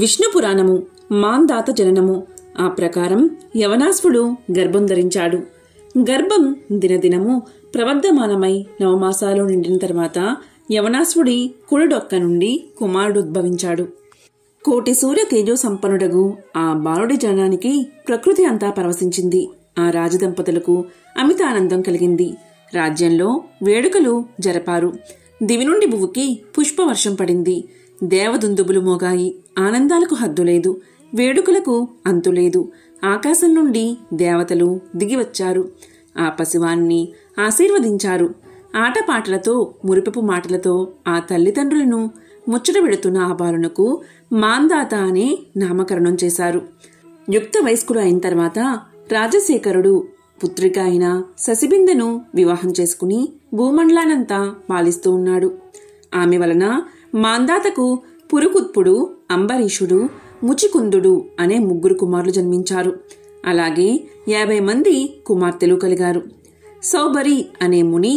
విష్ణు పురాణము మాందాత జననము ఆ ప్రకారం యవనాశ్వుడు గర్భం ధరించాడు గర్భం దినదినము ప్రవర్ధమానమై నవమాసాలు నిండిన తర్వాత యవనాశ్వుడి కుడుడొక్క నుండి కుమారుడు ఉద్భవించాడు కోటి సూర్య తేజో సంపన్నుడగు ఆ బాలుడి జనానికి ప్రకృతి అంతా పరవశించింది ఆ రాజదంపతులకు అమితానందం కలిగింది రాజ్యంలో వేడుకలు జరపారు దివి నుండి భువుకి పుష్పవర్షం పడింది దేవదుందుబులు మోగాయి ఆనందాలకు హద్దులేదు వేడుకలకు అంతులేదు ఆకాశం నుండి దేవతలు దిగివచ్చారు ఆ పశువాన్ని ఆశీర్వదించారు ఆటపాటలతో మురిపపు మాటలతో ఆ తల్లిదండ్రులను ముచ్చట పెడుతున్న ఆ బాలునకు మాందాత అనే నామకరణం చేశారు యుక్త వయస్కులు అయిన తర్వాత రాజశేఖరుడు పుత్రిక అయిన శశిబిందెను వివాహం చేసుకుని భూమండలానంతా పాలిస్తూ ఉన్నాడు ఆమె వలన మాందాతకు పురుకుత్పుడు అంబరీషుడు ముచికుందుడు అనే ముగ్గురు కుమారులు జన్మించారు అలాగే యాభై మంది కుమార్తెలు కలిగారు సౌబరి అనే ముని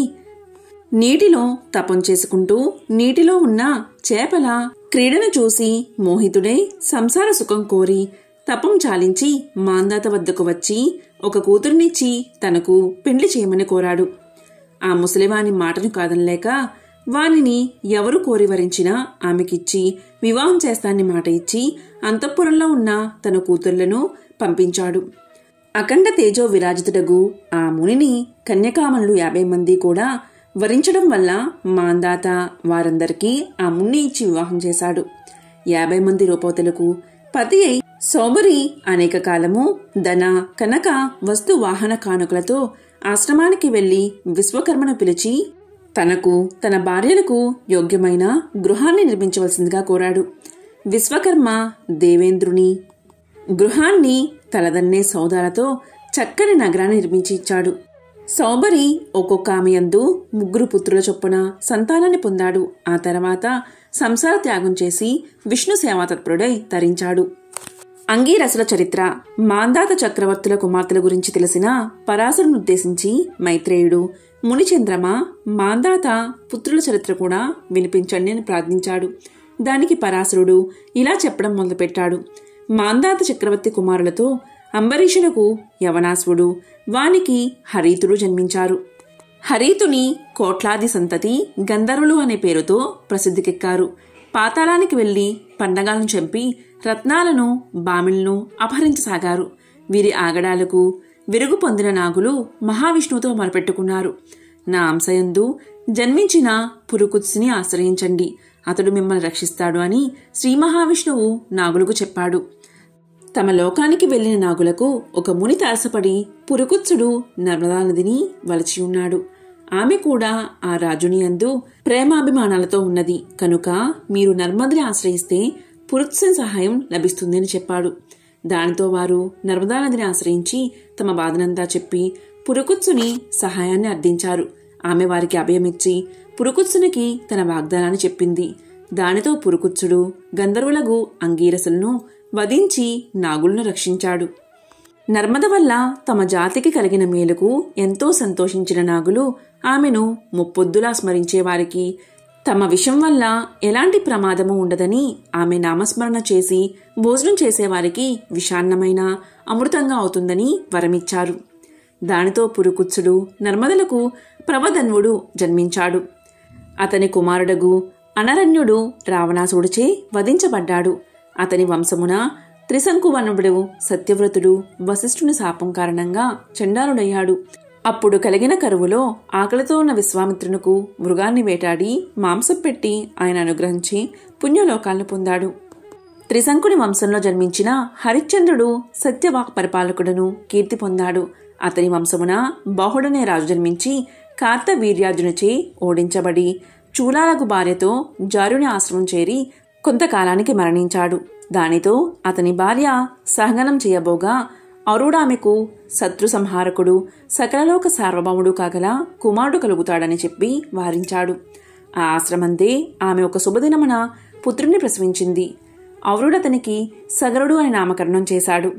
నీటిలో తపం చేసుకుంటూ నీటిలో ఉన్న చేపల క్రీడను చూసి మోహితుడై సంసార సుఖం కోరి తపం చాలించి మాందాత వద్దకు వచ్చి ఒక కూతురునిచ్చి తనకు పెండ్లి చేయమని కోరాడు ఆ ముసలివాని మాటను కాదనలేక వానిని ఎవరు కోరివరించినా ఆమెకిచ్చి వివాహం చేస్తానని మాట ఇచ్చి అంతఃపురంలో ఉన్న తన కూతుళ్లను పంపించాడు అఖండ తేజో విరాజితుడగు ఆ మునిని కన్యకామనులు యాభై మంది కూడా వరించడం వల్ల మాందాత వారందరికీ ఆ మున్ని ఇచ్చి వివాహం చేశాడు యాభై మంది రూపవతులకు పతి అయి సోమరి అనేక కాలము ధన కనక వస్తు వాహన కానుకలతో ఆశ్రమానికి వెళ్లి విశ్వకర్మను పిలిచి తనకు తన భార్యలకు యోగ్యమైన గృహాన్ని నిర్మించవలసిందిగా కోరాడు విశ్వకర్మ దేవేంద్రుని గృహాన్ని తలదన్నే సౌదాలతో చక్కని నగరాన్ని నిర్మించి ఇచ్చాడు సౌబరి ఒక్కొక్క ఆమెయందు ముగ్గురు పుత్రుల చొప్పున సంతానాన్ని పొందాడు ఆ తర్వాత సంసార త్యాగం చేసి విష్ణు సేవాతత్పరుడై తరించాడు అంగీరసుల చరిత్ర మాందాత చక్రవర్తుల కుమార్తెల గురించి తెలిసిన పరాశరునుద్దేశించి మైత్రేయుడు మునిచంద్రమ మాందాత పుత్రుల చరిత్ర కూడా వినిపించండి అని ప్రార్థించాడు దానికి పరాశరుడు ఇలా చెప్పడం మొదలుపెట్టాడు మాందాత చక్రవర్తి కుమారులతో అంబరీషులకు యవనాశ్వుడు వానికి హరీతుడు జన్మించారు హరీతుని కోట్లాది సంతతి గంధర్వులు అనే పేరుతో ప్రసిద్ధికెక్కారు పాతాళానికి వెళ్లి పండగాలను చంపి రత్నాలను బామిళ్లను అపహరించసాగారు వీరి ఆగడాలకు విరుగు పొందిన నాగులు మహావిష్ణువుతో మొరపెట్టుకున్నారు నా అంశయందు జన్మించిన పురుకుత్సుని ఆశ్రయించండి అతడు మిమ్మల్ని రక్షిస్తాడు అని శ్రీ మహావిష్ణువు నాగులకు చెప్పాడు తమ లోకానికి వెళ్లిన నాగులకు ఒక ముని తారసపడి పురుకుత్సుడు నర్మదా నదిని వలచి ఉన్నాడు ఆమె కూడా ఆ రాజుని అందు ప్రేమాభిమానాలతో ఉన్నది కనుక మీరు నర్మదని ఆశ్రయిస్తే పురుత్సన్ సహాయం లభిస్తుందని చెప్పాడు దానితో వారు నర్మదా నదిని ఆశ్రయించి తమ బాధనంతా చెప్పి పురుకుత్సుని సహాయాన్ని అర్థించారు ఆమె వారికి అభయమిచ్చి పురుకుత్సునికి తన వాగ్దానాన్ని చెప్పింది దానితో పురుకుత్సుడు గంధర్వులకు అంగీరసులను వధించి నాగులను రక్షించాడు నర్మద వల్ల తమ జాతికి కలిగిన మేలుకు ఎంతో సంతోషించిన నాగులు ఆమెను ముప్పొద్దులా స్మరించేవారికి తమ విషం వల్ల ఎలాంటి ప్రమాదము ఉండదని ఆమె నామస్మరణ చేసి భోజనం చేసేవారికి విషాన్నమైన అమృతంగా అవుతుందని వరమిచ్చారు దానితో పురుకుత్సుడు నర్మదలకు ప్రవధన్వుడు జన్మించాడు అతని కుమారుడగు అనరణ్యుడు రావణాసుడిచే వధించబడ్డాడు అతని వంశమున త్రిశంకువనుడు సత్యవ్రతుడు వశిష్ఠుని శాపం కారణంగా చండాలుడయ్యాడు అప్పుడు కలిగిన కరువులో ఆకలితో ఉన్న విశ్వామిత్రునికు మృగాన్ని వేటాడి మాంసం పెట్టి ఆయన అనుగ్రహించి పుణ్యలోకాలను పొందాడు త్రిశంకుని వంశంలో జన్మించిన హరిశ్చంద్రుడు సత్యవాక్ పరిపాలకుడను కీర్తి పొందాడు అతని వంశమున బాహుడనే రాజు జన్మించి కార్తవీర్యార్జునుచే ఓడించబడి చూలాలకు భార్యతో జారుని ఆశ్రమం చేరి కొంతకాలానికి మరణించాడు దానితో అతని భార్య సహగనం చేయబోగా అరుడామెకు శత్రు సంహారకుడు సకలలోక సార్వభౌముడు కాగల కుమారుడు కలుగుతాడని చెప్పి వారించాడు ఆ ఆశ్రమందే ఆమె ఒక శుభదినమున పుత్రుణ్ణి ప్రసవించింది అతనికి సగరుడు అని నామకరణం చేశాడు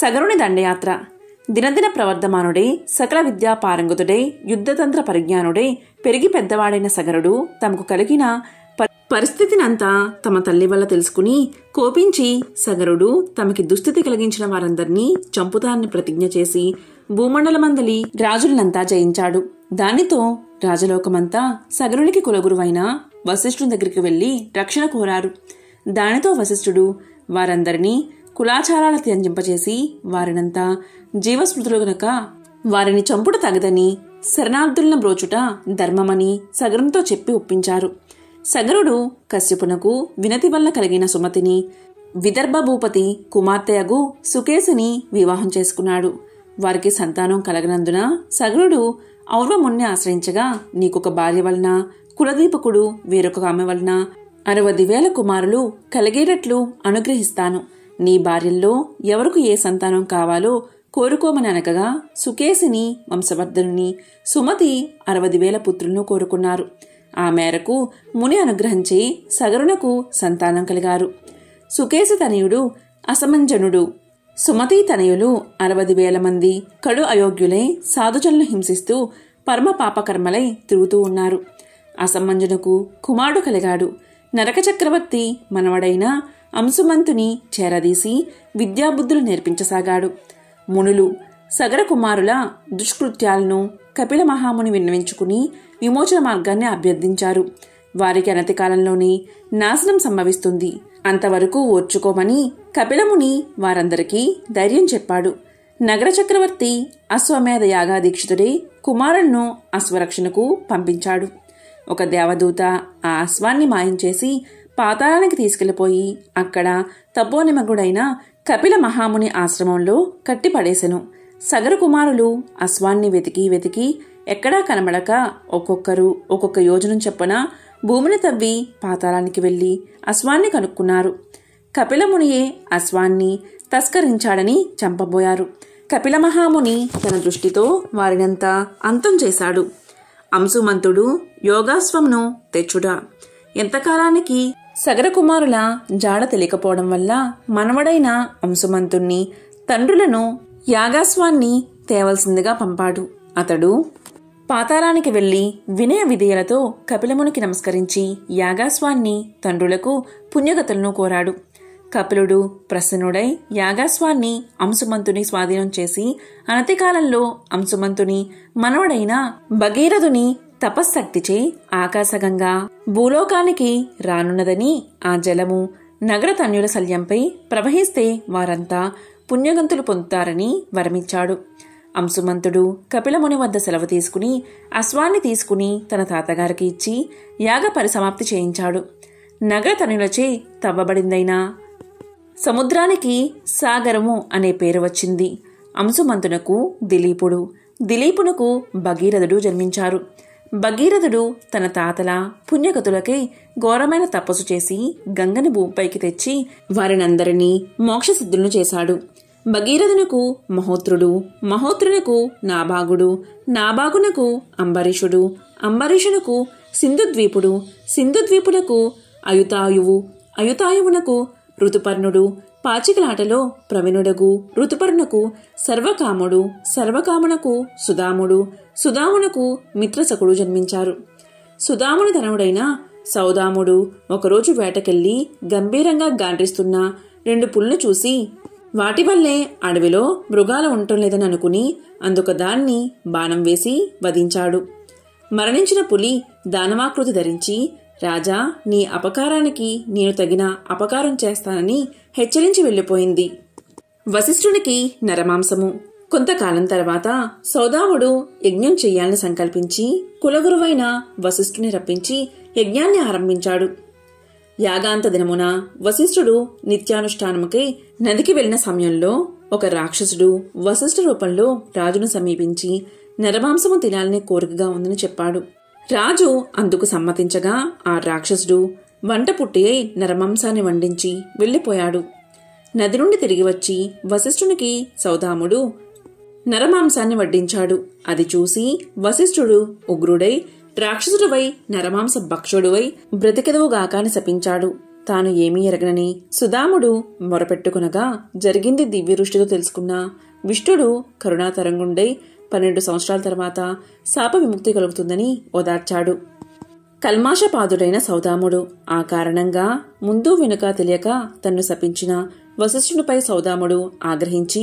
సగరుని దండయాత్ర దినదిన ప్రవర్ధమానుడే సకల విద్యా పారంగతుడై యుద్ధతంత్ర పరిజ్ఞానుడై పెరిగి పెద్దవాడైన సగరుడు తమకు కలిగిన పరిస్థితినంతా తమ తల్లి వల్ల తెలుసుకుని కోపించి సగరుడు తమకి దుస్థితి కలిగించిన వారందరినీ చంపుతారని ప్రతిజ్ఞ చేసి భూమండలమందలి రాజులనంతా జయించాడు దానితో రాజలోకమంతా సగరునికి కులగురువైన వశిష్ఠుని దగ్గరికి వెళ్లి రక్షణ కోరారు దానితో వశిష్ఠుడు వారందరినీ కులాచారాల త్యంజింపచేసి వారినంతా జీవస్మృతులు గనక వారిని చంపుట తగదని శరణార్థులను బ్రోచుట ధర్మమని సగరంతో చెప్పి ఒప్పించారు సగరుడు కశ్యపునకు వినతి వల్ల కలిగిన సుమతిని విదర్భ భూపతి కుమార్తెయగు సుకేశిని వివాహం చేసుకున్నాడు వారికి సంతానం కలగనందున సగరుడు ఔర్వముణ్ణి ఆశ్రయించగా నీకొక భార్య వలన కులదీపకుడు వేరొక ఆమె వలన అరవది వేల కుమారులు కలిగేటట్లు అనుగ్రహిస్తాను నీ భార్యల్లో ఎవరికి ఏ సంతానం కావాలో కోరుకోమని అనకగా సుకేశిని వంశవర్ధనుని సుమతి అరవది వేల పుత్రులను కోరుకున్నారు ఆ మేరకు ముని అనుగ్రహించి సగరునకు సంతానం కలిగారు సుకేశ తనయుడు అసమంజనుడు సుమతి తనయులు అరవది వేల మంది కడు అయోగ్యులై సాధుజలను హింసిస్తూ పరమ పాపకర్మలై తిరుగుతూ ఉన్నారు అసమంజనుకు కుమారుడు కలిగాడు నరక చక్రవర్తి మనవడైన అంశుమంతుని చేరదీసి విద్యాబుద్ధులు నేర్పించసాగాడు మునులు సగర కుమారుల దుష్కృత్యాలను కపిల మహాముని విన్నవించుకుని విమోచన మార్గాన్ని అభ్యర్థించారు వారికి అనతి కాలంలోనే నాశనం సంభవిస్తుంది అంతవరకు ఓర్చుకోమని కపిలముని వారందరికీ ధైర్యం చెప్పాడు నగర చక్రవర్తి అశ్వమేధ యాగాదీక్షితుడే కుమారుణ్ణు అశ్వరక్షణకు పంపించాడు ఒక దేవదూత ఆ అశ్వాన్ని మాయం చేసి పాతాళానికి తీసుకెళ్లిపోయి అక్కడ తపోనిమగుడైన కపిల మహాముని ఆశ్రమంలో కట్టిపడేశను సగర కుమారులు అశ్వాన్ని వెతికి వెతికి ఎక్కడా కనబడక ఒక్కొక్కరు ఒక్కొక్క యోజనం చెప్పన భూమిని తవ్వి పాతాళానికి వెళ్ళి అశ్వాన్ని కనుక్కున్నారు కపిలమునియే అశ్వాన్ని తస్కరించాడని చంపబోయారు కపిల మహాముని తన దృష్టితో వారినంతా అంతం చేశాడు అంశుమంతుడు యోగాస్వంను తెచ్చుడా ఎంతకాలానికి సగరకుమారుల జాడ తెలియకపోవడం వల్ల మనవడైన అంశుమంతుణ్ణి తండ్రులను యాగాస్వాన్ని తేవలసిందిగా పంపాడు అతడు పాతాళానికి వెళ్ళి వినయ విధేయలతో కపిలమునికి నమస్కరించి యాగాస్వాన్ని తండ్రులకు పుణ్యగతులను కోరాడు కపిలుడు ప్రసన్నుడై యాగాస్వాన్ని అంశుమంతుని స్వాధీనం చేసి అనతికాలంలో అంశుమంతుని మనవడైన భగీరథుని చే ఆకాశగంగా భూలోకానికి రానున్నదని ఆ జలము నగరతన్యుల శల్యంపై ప్రవహిస్తే వారంతా పుణ్యగంతులు పొందుతారని వరమిచ్చాడు అంశుమంతుడు కపిలముని వద్ద సెలవు తీసుకుని అశ్వాన్ని తీసుకుని తన తాతగారికి ఇచ్చి యాగ పరిసమాప్తి చేయించాడు నగర తనులచే తవ్వబడిందైనా సముద్రానికి సాగరము అనే పేరు వచ్చింది అంశుమంతునకు దిలీపుడు దిలీపునకు భగీరథుడు జన్మించారు భగీరథుడు తన తాతల పుణ్యగతులకై ఘోరమైన తపస్సు చేసి గంగని భూమిపైకి తెచ్చి వారినందరినీ మోక్షసిద్ధులను చేశాడు భగీరథునకు మహోత్రుడు మహోత్రునకు నాభాగుడు నాభాగునకు అంబరీషుడు అంబరీషునకు సింధుద్వీపుడు సింధుద్వీపునకు అయుతాయువు అయుతాయువునకు ఋతుపర్ణుడు పాచికలాటలో ప్రవీణుడగు ఋతుపర్ణకు సర్వకాముడు సర్వకామునకు సుధాముడు సుధామునకు మిత్రసకుడు జన్మించారు సుధాముని ధనవుడైన సౌదాముడు ఒకరోజు వేటకెళ్ళి గంభీరంగా గాండ్రిస్తున్న రెండు పుల్లు చూసి వాటి వల్లే అడవిలో మృగాలు ఉండటం లేదని అనుకుని అందుక దాన్ని బాణం వేసి వధించాడు మరణించిన పులి దానమాకృతి ధరించి రాజా నీ అపకారానికి నేను తగిన అపకారం చేస్తానని హెచ్చరించి వెళ్ళిపోయింది వశిష్ఠునికి నరమాంసము కొంతకాలం తర్వాత సౌదాముడు యజ్ఞం చెయ్యాలని సంకల్పించి కులగురువైన వశిష్ఠుని రప్పించి యజ్ఞాన్ని ఆరంభించాడు యాగాంత దినమున వశిష్ఠుడు నిత్యానుష్ఠానముకై నదికి వెళ్లిన సమయంలో ఒక రాక్షసుడు వశిష్ఠ రూపంలో రాజును సమీపించి నరమాంసము తినాలనే కోరికగా ఉందని చెప్పాడు రాజు అందుకు సమ్మతించగా ఆ రాక్షసుడు వంట పుట్టి అయి నరమాంసాన్ని వండించి వెళ్ళిపోయాడు నది నుండి తిరిగి వచ్చి వశిష్ఠునికి సౌదాముడు నరమాంసాన్ని వడ్డించాడు అది చూసి వశిష్ఠుడు ఉగ్రుడై రాక్షసుడివై నరమాంస భక్షుడువై బ్రతికెదవుగాక శపించాడు తాను ఏమీ ఎరగనని సుదాముడు మొరపెట్టుకునగా జరిగింది దివ్యరుష్టితో తెలుసుకున్న విష్ణుడు కరుణాతరంగుండై పన్నెండు సంవత్సరాల తర్వాత శాప విముక్తి కలుగుతుందని ఓదార్చాడు కల్మాషపాదుడైన సౌదాముడు ఆ కారణంగా ముందు వెనుక తెలియక తన్ను శపించిన వశిష్ఠునిపై సౌదాముడు ఆగ్రహించి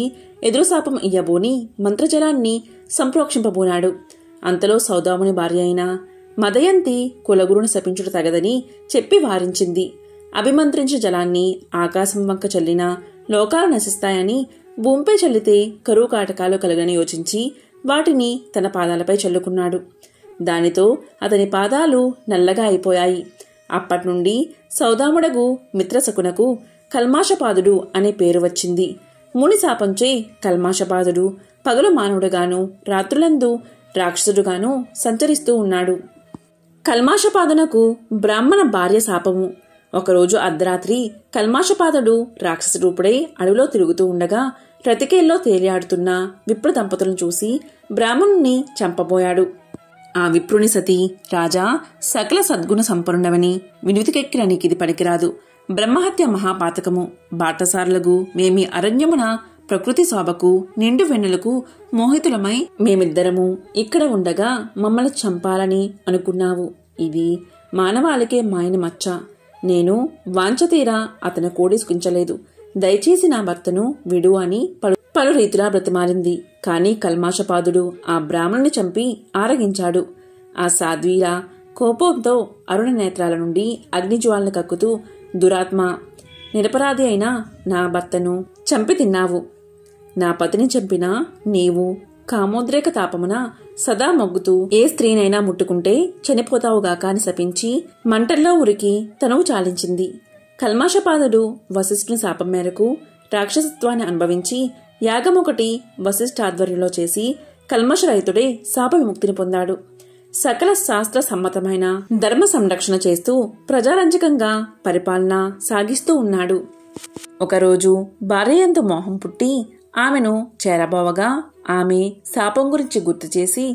ఎదురుశాపం ఇయ్యబోని మంత్రజలాన్ని సంప్రోక్షింపబోనాడు అంతలో సౌదాముని భార్య అయిన మదయంతి కులగురుని శపించుట తగదని చెప్పి వారించింది అభిమంత్రించిన జలాన్ని ఆకాశం వంక చల్లినా లోకాలు నశిస్తాయని భూమిపై చల్లితే కరువు కాటకాలు కలగని యోచించి వాటిని తన పాదాలపై చల్లుకున్నాడు దానితో అతని పాదాలు నల్లగా అయిపోయాయి నుండి సౌదాముడగు మిత్రశకునకు కల్మాషపాదుడు అనే పేరు వచ్చింది ముని శాపంచే కల్మాషపాదుడు పగలు మానవుడుగాను రాత్రులందు రాక్షసుడుగాను సంచరిస్తూ ఉన్నాడు కల్మాషపాదనకు బ్రాహ్మణ భార్య శాపము ఒకరోజు అర్ధరాత్రి కల్మాషపాదడు రాక్షస రూపుడై అడవిలో తిరుగుతూ ఉండగా రతికేల్లో తేలియాడుతున్న విప్రు దంపతులను చూసి బ్రాహ్మణుణ్ణి చంపబోయాడు ఆ విప్రుని సతి రాజా సకల సద్గుణ సంపన్నుడవని వినుతికెక్కిన నీకిది పనికిరాదు బ్రహ్మహత్య మహాపాతకము బాటసారులకు మేమీ అరణ్యమున ప్రకృతి శోభకు నిండు వెన్నులకు మోహితులమై మేమిద్దరము ఇక్కడ ఉండగా మమ్మల్ని చంపాలని అనుకున్నావు ఇది మానవాళికే మాయన మచ్చ నేను వాంచతీరా అతను కోడిసుకించలేదు దయచేసి నా భర్తను విడు అని పలు పలు రీతిలా బ్రతిమాలింది కానీ కల్మాషపాదుడు ఆ బ్రాహ్మణుని చంపి ఆరగించాడు ఆ సాధ్వీరా కోపంతో అరుణ నేత్రాల నుండి అగ్నిజ్వాలను కక్కుతూ దురాత్మ నిరపరాధి అయిన నా భర్తను చంపి తిన్నావు నా పతిని చంపినా నీవు కామోద్రేక తాపమున సదా మొగ్గుతూ ఏ స్త్రీనైనా ముట్టుకుంటే చనిపోతావుగాక అని శపించి మంటల్లో ఉరికి తనువు చాలించింది కల్మాషపాదుడు వశిష్ఠుని శాపం మేరకు రాక్షసత్వాన్ని అనుభవించి యాగం ఒకటి ఆధ్వర్యంలో చేసి రైతుడే శాప విముక్తిని పొందాడు సకల శాస్త్ర సమ్మతమైన ధర్మ సంరక్షణ చేస్తూ ప్రజారంజకంగా పరిపాలన సాగిస్తూ ఉన్నాడు ఒకరోజు భార్యంతో మోహం పుట్టి ఆమెను చేరబోవగా ఆమె శాపం గురించి గుర్తు చేసి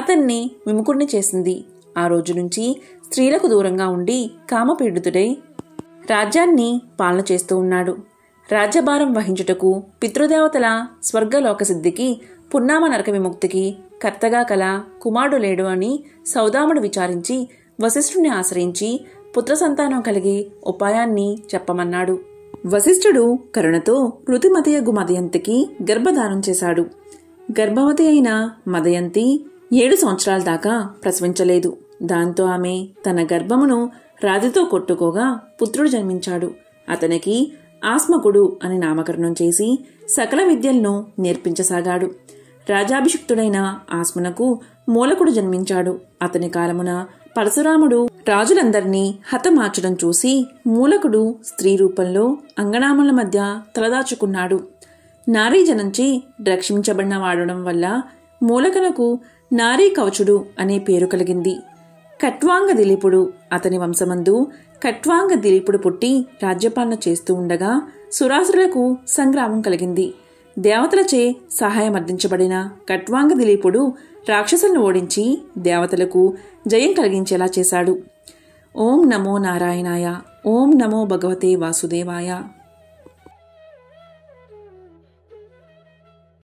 అతన్ని విముకుడిని చేసింది ఆ రోజు నుంచి స్త్రీలకు దూరంగా ఉండి కామపీడితుడై రాజ్యాన్ని పాలన చేస్తూ ఉన్నాడు రాజ్యభారం వహించుటకు పితృదేవతల స్వర్గలోకసిద్ధికి పున్నామ నరక విముక్తికి కర్తగా కల కుమారుడు లేడు అని సౌదాముడు విచారించి వశిష్ఠుణ్ణి ఆశ్రయించి పుత్ర సంతానం కలిగే ఉపాయాన్ని చెప్పమన్నాడు వశిష్ఠుడు కరుణతో ఋతుమతయగు మదయంతికి గర్భధారం చేశాడు గర్భవతి అయిన మదయంతి ఏడు సంవత్సరాల దాకా ప్రసవించలేదు దాంతో ఆమె తన గర్భమును రాతితో కొట్టుకోగా పుత్రుడు జన్మించాడు అతనికి ఆస్మకుడు అని నామకరణం చేసి సకల విద్యలను నేర్పించసాగాడు రాజాభిషిక్తుడైన ఆస్మునకు మూలకుడు జన్మించాడు అతని కాలమున పరశురాముడు రాజులందరినీ హతమార్చడం చూసి మూలకుడు స్త్రీ రూపంలో అంగనామల మధ్య తలదాచుకున్నాడు నారీజనంచి రక్షించబడిన వాడడం వల్ల మూలకనకు నారీ కవచుడు అనే పేరు కలిగింది కట్వాంగ దిలీపుడు అతని వంశమందు కట్వాంగ దిలీపుడు పుట్టి రాజ్యపాలన చేస్తూ ఉండగా సురాసురులకు సంగ్రామం కలిగింది దేవతలచే సహాయం అందించబడిన కట్వాంగ దిలీపుడు రాక్షసులను ఓడించి దేవతలకు జయం కలిగించేలా చేశాడు ओम नमो नारायणाय ओम नमो भगवते वासुदेवाय